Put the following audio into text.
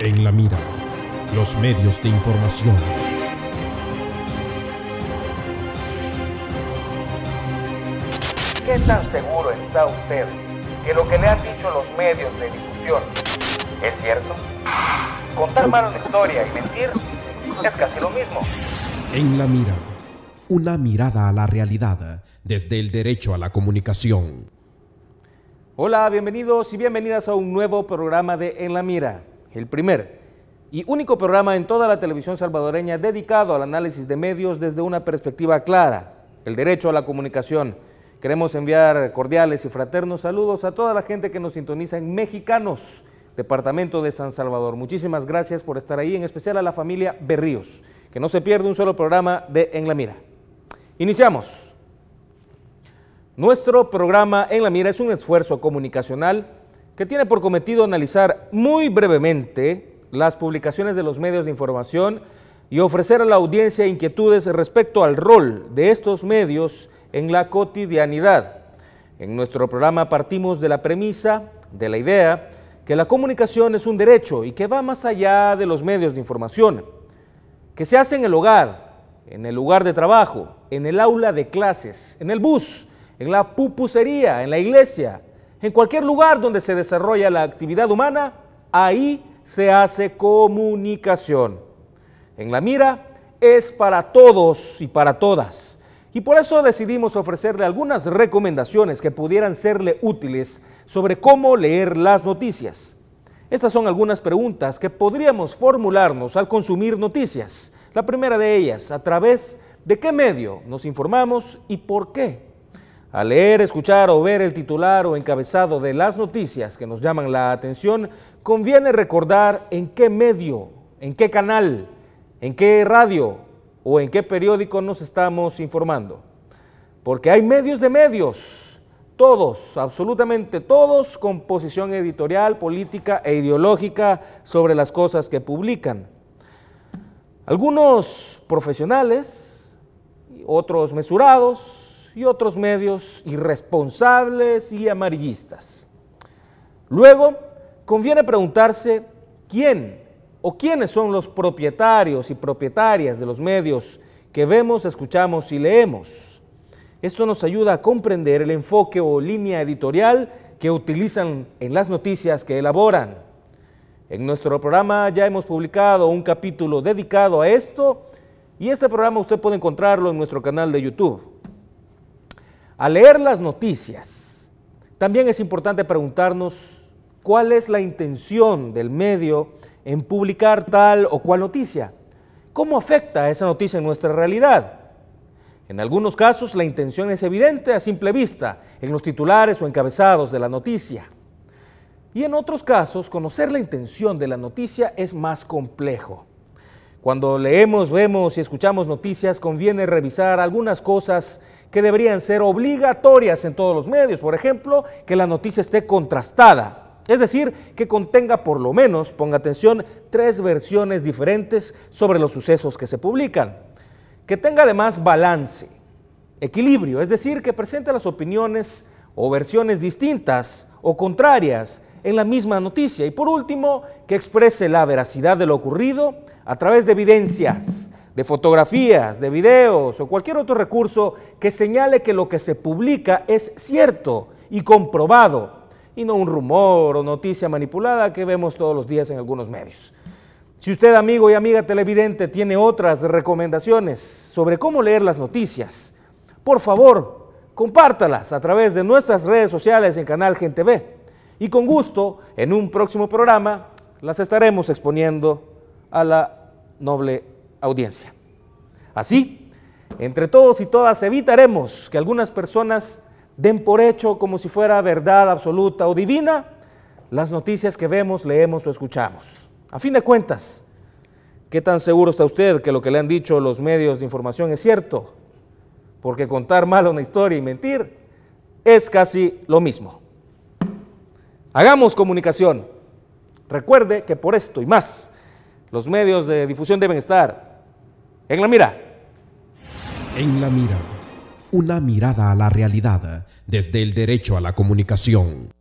En la mira, los medios de información. ¿Qué tan seguro está usted que lo que le han dicho los medios de difusión es cierto? Contar mal una historia y mentir es casi lo mismo. En la mira, una mirada a la realidad desde el derecho a la comunicación. Hola, bienvenidos y bienvenidas a un nuevo programa de En la Mira el primer y único programa en toda la televisión salvadoreña dedicado al análisis de medios desde una perspectiva clara, el derecho a la comunicación. Queremos enviar cordiales y fraternos saludos a toda la gente que nos sintoniza en Mexicanos, Departamento de San Salvador. Muchísimas gracias por estar ahí, en especial a la familia Berríos, que no se pierde un solo programa de En la Mira. Iniciamos. Nuestro programa En la Mira es un esfuerzo comunicacional que tiene por cometido analizar muy brevemente las publicaciones de los medios de información y ofrecer a la audiencia inquietudes respecto al rol de estos medios en la cotidianidad. En nuestro programa partimos de la premisa, de la idea, que la comunicación es un derecho y que va más allá de los medios de información, que se hace en el hogar, en el lugar de trabajo, en el aula de clases, en el bus, en la pupusería, en la iglesia, en cualquier lugar donde se desarrolla la actividad humana, ahí se hace comunicación. En la mira es para todos y para todas. Y por eso decidimos ofrecerle algunas recomendaciones que pudieran serle útiles sobre cómo leer las noticias. Estas son algunas preguntas que podríamos formularnos al consumir noticias. La primera de ellas, ¿a través de qué medio nos informamos y por qué? Al leer, escuchar o ver el titular o encabezado de las noticias que nos llaman la atención, conviene recordar en qué medio, en qué canal, en qué radio o en qué periódico nos estamos informando. Porque hay medios de medios, todos, absolutamente todos, con posición editorial, política e ideológica sobre las cosas que publican. Algunos profesionales, otros mesurados, y otros medios irresponsables y amarillistas. Luego, conviene preguntarse quién o quiénes son los propietarios y propietarias de los medios que vemos, escuchamos y leemos. Esto nos ayuda a comprender el enfoque o línea editorial que utilizan en las noticias que elaboran. En nuestro programa ya hemos publicado un capítulo dedicado a esto y este programa usted puede encontrarlo en nuestro canal de YouTube. Al leer las noticias, también es importante preguntarnos cuál es la intención del medio en publicar tal o cual noticia. ¿Cómo afecta esa noticia en nuestra realidad? En algunos casos la intención es evidente a simple vista, en los titulares o encabezados de la noticia. Y en otros casos, conocer la intención de la noticia es más complejo. Cuando leemos, vemos y escuchamos noticias, conviene revisar algunas cosas que deberían ser obligatorias en todos los medios, por ejemplo, que la noticia esté contrastada, es decir, que contenga por lo menos, ponga atención, tres versiones diferentes sobre los sucesos que se publican. Que tenga además balance, equilibrio, es decir, que presente las opiniones o versiones distintas o contrarias en la misma noticia. Y por último, que exprese la veracidad de lo ocurrido a través de evidencias, de fotografías, de videos o cualquier otro recurso que señale que lo que se publica es cierto y comprobado y no un rumor o noticia manipulada que vemos todos los días en algunos medios. Si usted, amigo y amiga televidente, tiene otras recomendaciones sobre cómo leer las noticias, por favor, compártalas a través de nuestras redes sociales en Canal Gente B. Y con gusto, en un próximo programa, las estaremos exponiendo a la noble audiencia. Así, entre todos y todas evitaremos que algunas personas den por hecho como si fuera verdad absoluta o divina las noticias que vemos, leemos o escuchamos. A fin de cuentas, ¿qué tan seguro está usted que lo que le han dicho los medios de información es cierto? Porque contar mal una historia y mentir es casi lo mismo. Hagamos comunicación. Recuerde que por esto y más, los medios de difusión deben estar en la mira. En la mira. Una mirada a la realidad desde el derecho a la comunicación.